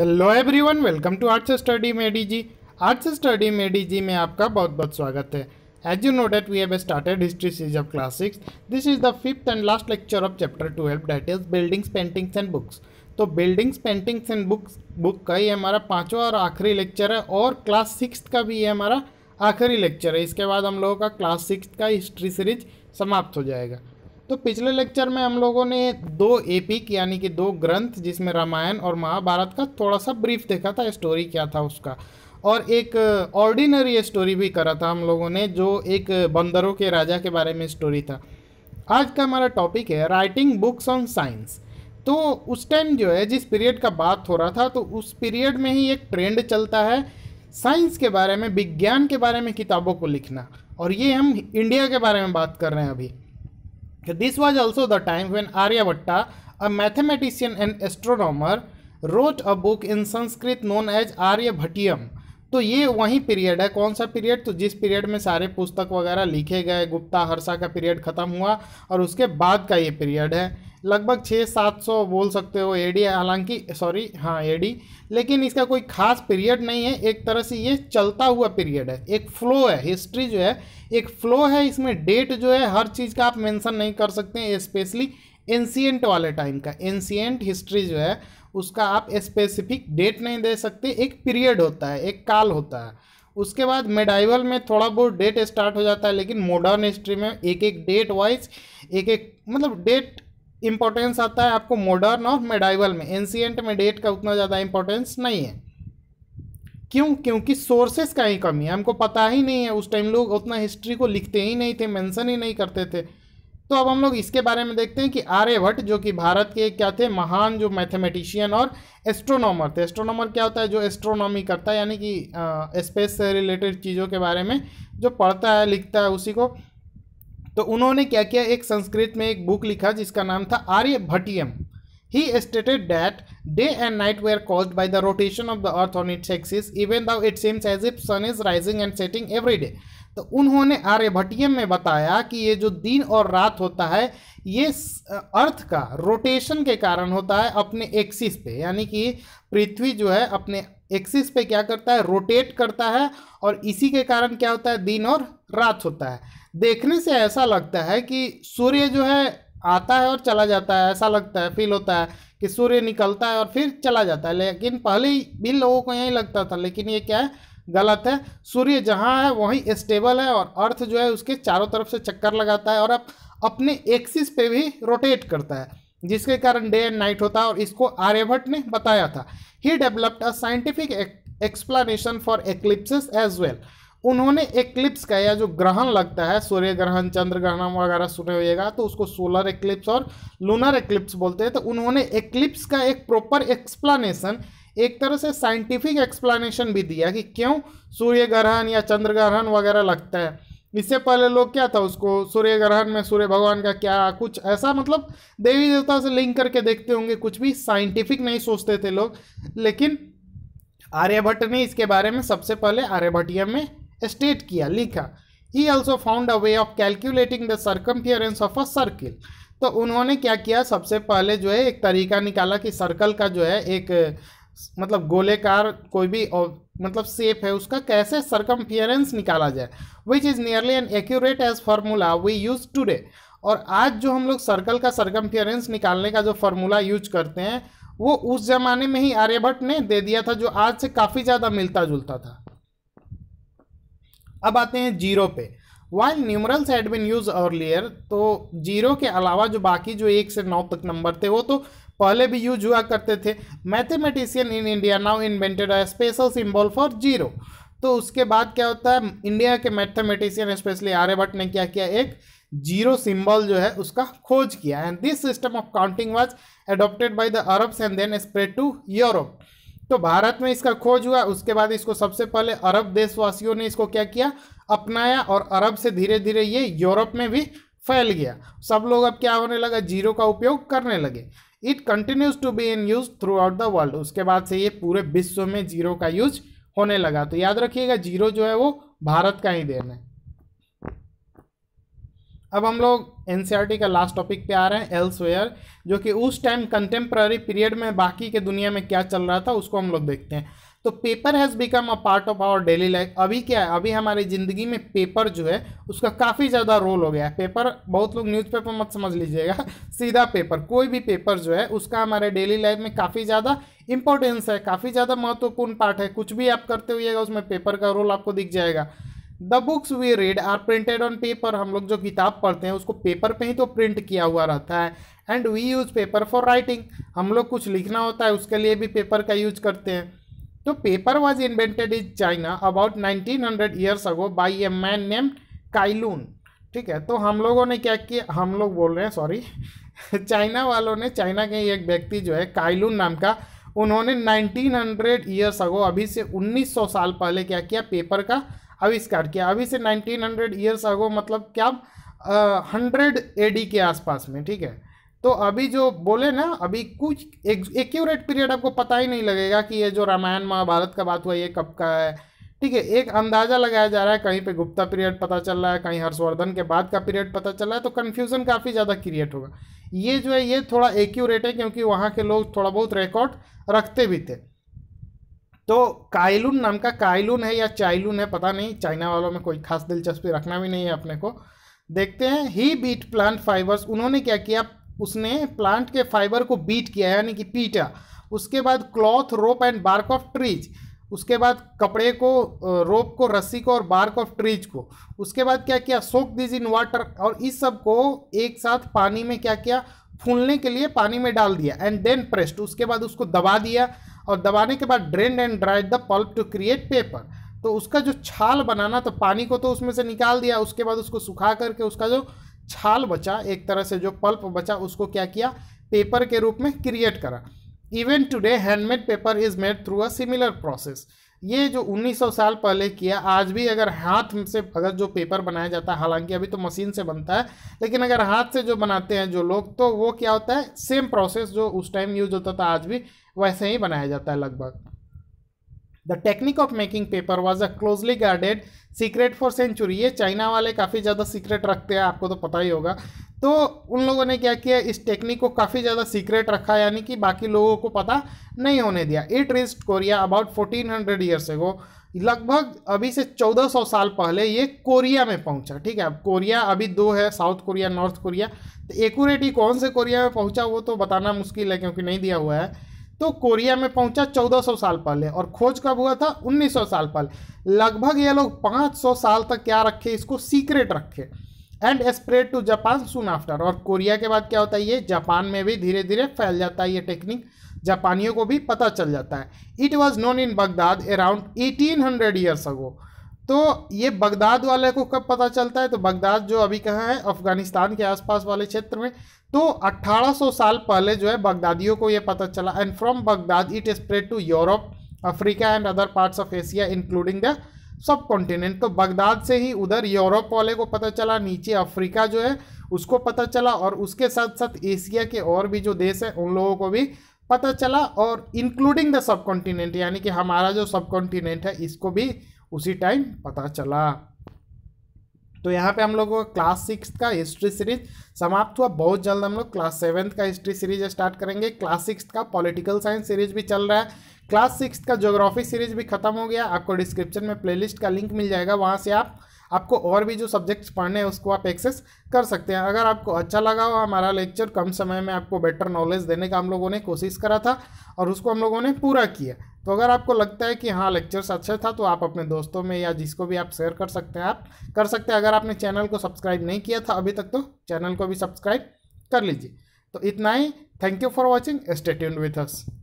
Hello everyone welcome to arts study में D G arts study में D G में आपका बहुत बहुत स्वागत है as you know that we have started history series of class six this is the fifth and last lecture of chapter twelve that is buildings paintings and books तो buildings paintings and books book का ये हमारा पाँचवा और आखिरी lecture है और class six का भी ये हमारा आखिरी लेक्चर है इसके बाद हम लोगों का क्लास सिक्स का हिस्ट्री सीरीज समाप्त हो जाएगा तो पिछले लेक्चर में हम लोगों ने दो एपिक यानी कि दो ग्रंथ जिसमें रामायण और महाभारत का थोड़ा सा ब्रीफ देखा था स्टोरी क्या था उसका और एक ऑर्डिनरी स्टोरी भी करा था हम लोगों ने जो एक बंदरों के राजा के बारे में स्टोरी था आज का हमारा टॉपिक है राइटिंग बुक्स ऑन साइंस तो उस टाइम जो है जिस पीरियड का बात हो रहा था तो उस पीरियड में ही एक ट्रेंड चलता है साइंस के बारे में विज्ञान के बारे में किताबों को लिखना और ये हम इंडिया के बारे में बात कर रहे हैं अभी This was also the time when Aryabhatta, a mathematician and astronomer, wrote a book in Sanskrit known as Aryabhatiyam तो ये वही पीरियड है कौन सा पीरियड तो जिस पीरियड में सारे पुस्तक वगैरह लिखे गए गुप्ता हर्षा का पीरियड ख़त्म हुआ और उसके बाद का ये पीरियड है लगभग छः सात सौ बोल सकते हो एडी हालांकि सॉरी हाँ एडी लेकिन इसका कोई खास पीरियड नहीं है एक तरह से ये चलता हुआ पीरियड है एक फ्लो है हिस्ट्री जो है एक फ्लो है इसमें डेट जो है हर चीज़ का आप मेंशन नहीं कर सकते हैं स्पेशली एंशियंट वाले टाइम का एंशियंट हिस्ट्री जो है उसका आप स्पेसिफिक डेट नहीं दे सकते एक पीरियड होता है एक काल होता है उसके बाद मेडाइवल में थोड़ा बहुत डेट स्टार्ट हो जाता है लेकिन मॉडर्न हिस्ट्री में एक एक डेट वाइज एक एक मतलब डेट इंपॉर्टेंस आता है आपको मॉडर्न और मेडाइवल में एंशियंट में डेट का उतना ज़्यादा इम्पोर्टेंस नहीं है क्यों क्योंकि सोर्सेस का ही कमी है हमको पता ही नहीं है उस टाइम लोग उतना हिस्ट्री को लिखते ही नहीं थे मेंशन ही नहीं करते थे तो अब हम लोग इसके बारे में देखते हैं कि आर्यभट्ट जो कि भारत के क्या थे महान जो मैथमेटिशियन और एस्ट्रोनॉमर थे एस्ट्रोनॉमर क्या होता है जो एस्ट्रोनॉमी करता है यानी कि स्पेस से रिलेटेड चीज़ों के बारे में जो पढ़ता है लिखता है उसी को तो उन्होंने क्या किया एक संस्कृत में एक बुक लिखा जिसका नाम था आर्यभट्टियम He stated that day and night were caused by the rotation of the earth on its axis even though it seems as if sun is rising and setting every day. तो उन्होंने आर्यभटियम में बताया कि ये जो दिन और रात होता है ये अर्थ का रोटेशन के कारण होता है अपने एक्सिस पे यानी कि पृथ्वी जो है अपने एक्सिस पे क्या करता है रोटेट करता है और इसी के कारण क्या होता है दिन और रात होता है देखने से ऐसा लगता है कि सूर्य जो है आता है और चला जाता है ऐसा लगता है फील होता है कि सूर्य निकलता है और फिर चला जाता है लेकिन पहले भी लोगों को यही लगता था लेकिन ये क्या है गलत है सूर्य जहाँ है वहीं स्टेबल है और अर्थ जो है उसके चारों तरफ से चक्कर लगाता है और अब अपने एक्सिस पे भी रोटेट करता है जिसके कारण डे एंड नाइट होता है और इसको आर्यभट्ट ने बताया था he developed a scientific explanation for eclipses as well उन्होंने एक्लिप्स का या जो ग्रहण लगता है सूर्य ग्रहण चंद्र ग्रहण वगैरह सुने होगा तो उसको सोलर एक्लिप्स और लूनर एक्लिप्स बोलते हैं तो उन्होंने एक्लिप्स का एक प्रॉपर एक्सप्लानेशन एक तरह से साइंटिफिक एक्सप्लानेशन भी दिया कि क्यों सूर्य ग्रहण या चंद्र ग्रहण वगैरह लगता है इससे पहले लोग क्या था उसको सूर्य ग्रहण में सूर्य भगवान का क्या कुछ ऐसा मतलब देवी देवता से लिंक करके देखते होंगे कुछ भी साइंटिफिक नहीं सोचते थे लोग लेकिन आर्यभट्ट ने इसके बारे में सबसे पहले आर्यभट्टियम में स्टेट किया लिखा he also found a way of calculating the circumference of a circle तो उन्होंने क्या किया सबसे पहले जो है एक तरीका निकाला कि सर्कल का जो है एक मतलब गोलेकार कोई भी मतलब सेप है उसका कैसे सर्कम्फियरेंस निकाला जाए which is nearly an accurate as formula we use today और आज जो हम लोग सर्कल का सर्कम्फियरेंस निकालने का जो फार्मूला यूज करते हैं वो उस जमाने में ही आर्यभट्ट ने दे दिया था जो आज से काफ़ी ज़्यादा मिलता जुलता था अब आते हैं जीरो पे one numerals had been used earlier तो जीरो के अलावा जो बाकी जो एक से नौ तक नंबर थे वो तो पहले भी यूज हुआ करते थे mathematician in India now invented a special symbol for zero तो उसके बाद क्या होता है इंडिया के मैथमेटिशियन स्पेशली आर्यभट्ट ने क्या किया एक जीरो सिंबल जो है उसका खोज किया and this system of counting was adopted by the Arabs and then spread to Europe तो भारत में इसका खोज हुआ उसके बाद इसको सबसे पहले अरब देशवासियों ने इसको क्या किया अपनाया और अरब से धीरे धीरे ये यूरोप में भी फैल गया सब लोग अब क्या होने लगा जीरो का उपयोग करने लगे it continues to be in use throughout the world उसके बाद से ये पूरे विश्व में जीरो का यूज होने लगा तो याद रखिएगा जीरो जो है वो भारत का ही देन है अब हम लोग एन e का लास्ट टॉपिक पे आ रहे हैं एल्सवेयर जो कि उस टाइम कंटेम्प्रेरी पीरियड में बाकी के दुनिया में क्या चल रहा था उसको हम लोग देखते हैं तो paper has become a part of our daily life अभी क्या है अभी हमारी ज़िंदगी में पेपर जो है उसका काफ़ी ज़्यादा रोल हो गया है पेपर बहुत लोग न्यूज़पेपर मत समझ लीजिएगा सीधा पेपर कोई भी पेपर जो है उसका हमारे डेली लाइफ में काफ़ी ज़्यादा इंपॉर्टेंस है काफ़ी ज़्यादा महत्वपूर्ण पार्ट है कुछ भी आप करते हुएगा उसमें पेपर का रोल आपको दिख जाएगा the books we read are printed on paper हम लोग जो किताब पढ़ते हैं उसको पेपर पे ही तो प्रिंट किया हुआ रहता है and we use paper for writing हम लोग कुछ लिखना होता है उसके लिए भी पेपर का यूज करते हैं तो paper was invented in China about nineteen hundred years ago by a man name Cai Lun ठीक है तो हम लोगों ने क्या किया हम लोग बोल रहे हैं सॉरी चाइना वालों ने चाइना के एक व्यक्ति जो है काइलून नाम का उन्होंने 1900 ईयर्स अगो अभी से 1900 साल पहले क्या किया पेपर का आविष्कार किया अभी से 1900 ईयर्स आगो मतलब क्या हंड्रेड एडी के आसपास में ठीक है तो अभी जो बोले ना अभी कुछ एक्यूरेट पीरियड आपको पता ही नहीं लगेगा कि ये जो रामायण महाभारत का बात हुआ ये कब का है ठीक है एक अंदाज़ा लगाया जा रहा है कहीं पे गुप्ता पीरियड पता चल रहा है कहीं हर्षवर्धन के बाद का पीरियड पता चल रहा है तो कन्फ्यूज़न काफ़ी ज़्यादा क्रिएट होगा ये जो है ये थोड़ा एक्यूरेट है क्योंकि वहाँ के लोग थोड़ा बहुत रिकॉर्ड रखते भी थे तो कायलून नाम का कायलून है या चाइलून है पता नहीं चाइना वालों में कोई खास दिलचस्पी रखना भी नहीं है अपने को देखते हैं ही बीट प्लांट फाइबर्स उन्होंने क्या किया उसने प्लांट के फाइबर को बीट किया यानी कि पीटा उसके बाद cloth rope and bark of trees उसके बाद कपड़े को रोप को रस्सी को और बार्क ऑफ ट्रीज को उसके बाद क्या किया सोक दिज इन वाटर और इस सब को एक साथ पानी में क्या किया फूलने के लिए पानी में डाल दिया एंड देन प्रेस्ट उसके बाद उसको दबा दिया और दबाने के बाद drain and dried the pulp to create paper तो उसका जो छाल बनाना तो पानी को तो उसमें से निकाल दिया उसके बाद उसको सुखा करके उसका जो छाल बचा एक तरह से जो पल्प बचा उसको क्या किया पेपर के रूप में क्रिएट करा even today handmade paper is made through a similar process ये जो 1900 साल पहले किया आज भी अगर हाथ से अगर जो पेपर बनाया जाता है हालांकि अभी तो मशीन से बनता है लेकिन अगर हाथ से जो बनाते हैं जो लोग तो वो क्या होता है सेम प्रोसेस जो उस टाइम यूज होता था आज भी वैसे ही बनाया जाता है लगभग the technique of making paper was a closely guarded secret for century ये चाइना वाले काफ़ी ज़्यादा सीक्रेट रखते हैं आपको तो पता ही होगा तो उन लोगों ने क्या किया इस टेक्निक को काफ़ी ज़्यादा सीक्रेट रखा यानी कि बाकी लोगों को पता नहीं होने दिया it reached Korea about fourteen hundred years ago लगभग अभी से 1400 साल पहले ये कोरिया में पहुंचा ठीक है अब कोरिया अभी दो है साउथ कोरिया नॉर्थ कोरिया तो एकट ही कौन से कोरिया में पहुँचा वो तो बताना मुश्किल है क्योंकि नहीं दिया हुआ है तो कोरिया में पहुंचा 1400 साल पहले और खोज कब हुआ था 1900 साल पहले लगभग ये लोग 500 साल तक क्या रखे इसको सीक्रेट रखे and spread to Japan soon after और कोरिया के बाद क्या होता है ये जापान में भी धीरे धीरे फैल जाता है ये टेक्निक जापानियों को भी पता चल जाता है it was known in Baghdad around eighteen hundred years ago तो ये बगदाद वाले को कब पता चलता है तो बगदाद जो अभी कहाँ है अफगानिस्तान के आसपास वाले क्षेत्र में तो 1800 साल पहले जो है बगदादियों को ये पता चला and from Baghdad it spread to Europe Africa and other parts of Asia including the subcontinent तो बगदाद से ही उधर यूरोप वाले को पता चला नीचे अफ्रीका जो है उसको पता चला और उसके साथ साथ एशिया के और भी जो देश हैं उन लोगों को भी पता चला और इंक्लूडिंग द सब कॉन्टिनेंट यानी कि हमारा जो सब कॉन्टिनेंट है इसको भी उसी टाइम पता चला तो यहाँ पे हम लोगों का क्लास सिक्स का हिस्ट्री सीरीज समाप्त हुआ बहुत जल्द हम लोग क्लास सेवन्थ का हिस्ट्री सीरीज स्टार्ट करेंगे क्लास सिक्स का पॉलिटिकल साइंस सीरीज भी चल रहा है क्लास सिक्स का जोग्राफी सीरीज भी खत्म हो गया आपको डिस्क्रिप्शन में प्लेलिस्ट का लिंक मिल जाएगा वहाँ से आप आपको और भी जो सब्जेक्ट्स पढ़ने हैं उसको आप एक्सेस कर सकते हैं अगर आपको अच्छा लगा हो हमारा लेक्चर कम समय में आपको बेटर नॉलेज देने का हम लोगों ने कोशिश करा था और उसको हम लोगों ने पूरा किया तो अगर आपको लगता है कि हाँ लेक्चर्स अच्छा था तो आप अपने दोस्तों में या जिसको भी आप शेयर कर सकते हैं आप कर सकते हैं अगर आपने चैनल को सब्सक्राइब नहीं किया था अभी तक तो चैनल को भी सब्सक्राइब कर लीजिए तो इतना ही thank you for watching stay tuned with us